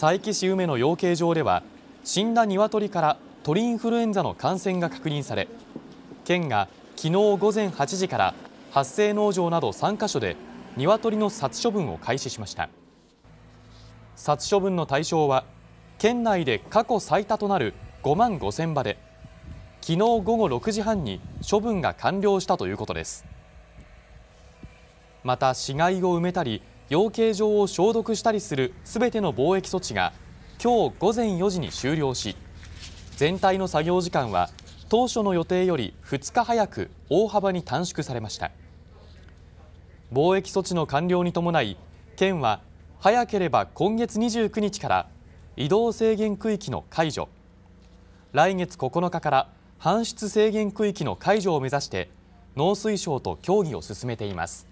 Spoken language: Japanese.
佐伯市梅の養鶏場では死んだ鶏から鳥インフルエンザの感染が確認され県が昨日午前8時から発生農場など3カ所で鶏の殺処分を開始しました殺処分の対象は県内で過去最多となる5万5000羽で昨日午後6時半に処分が完了したということですまた死骸を埋めたり養鶏場を消毒したりするすべての防疫措置が今日午前4時に終了し全体の作業時間は当初の予定より2日早く大幅に短縮されました防疫措置の完了に伴い県は早ければ今月29日から移動制限区域の解除来月9日から搬出制限区域の解除を目指して農水省と協議を進めています